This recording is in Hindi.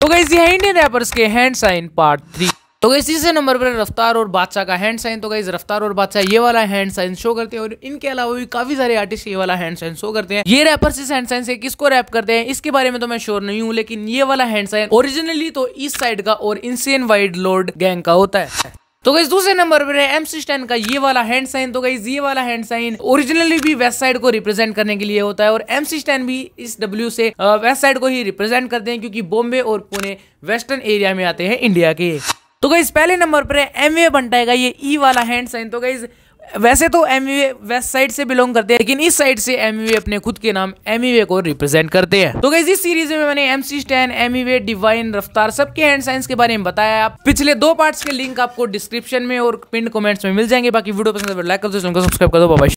तो गई ये तो है इंडियन रैपर्स के हैंड साइन पार्ट थ्री तो गई तीसरे नंबर पर रफ्तार और बादशाह का हैंड साइन तो गई रफ्तार और बादशाह ये वाला हैंड साइन शो करते हैं और इनके अलावा भी काफी सारे आर्टिस्ट ये वाला हैंड साइन शो करते हैं ये रैपर्स इस हैंड साइन से किसको रैप करते हैं इसके बारे में तो मैं श्योर नहीं हूँ लेकिन ये वाला हैंड साइन ओरिजिनली तो ईस्ट साइड का और इंसियन वाइड लोड गैंग का होता है तो गई दूसरे नंबर पर है एमसी स्टैन का ये वाला हैंड साइन तो गई ये वाला हैंड साइन ओरिजिनली भी वेस्ट साइड को रिप्रेजेंट करने के लिए होता है और एमसी स्टैन भी इस डब्ल्यू से वेस्ट साइड को ही रिप्रेजेंट करते हैं क्योंकि बॉम्बे और पुणे वेस्टर्न एरिया में आते हैं इंडिया के तो गई पहले नंबर पर है एम ए है ये ई e वाला हैंड साइन तो गई वैसे तो एम वेस्ट साइड से बिलोंग करते हैं लेकिन इस साइड से एम अपने खुद के नाम एम को रिप्रेजेंट करते हैं तो इस सीरीज में मैंने M C Stan M Divine Raftaar सबके हैंड साइंस के बारे में बताया आप पिछले दो पार्ट्स के लिंक आपको डिस्क्रिप्शन में और पिन कमेंट्स में मिल जाएंगे बाकी वीडियो पसंद लाइक तो कर दो सब्सक्राइब कर दो बाबा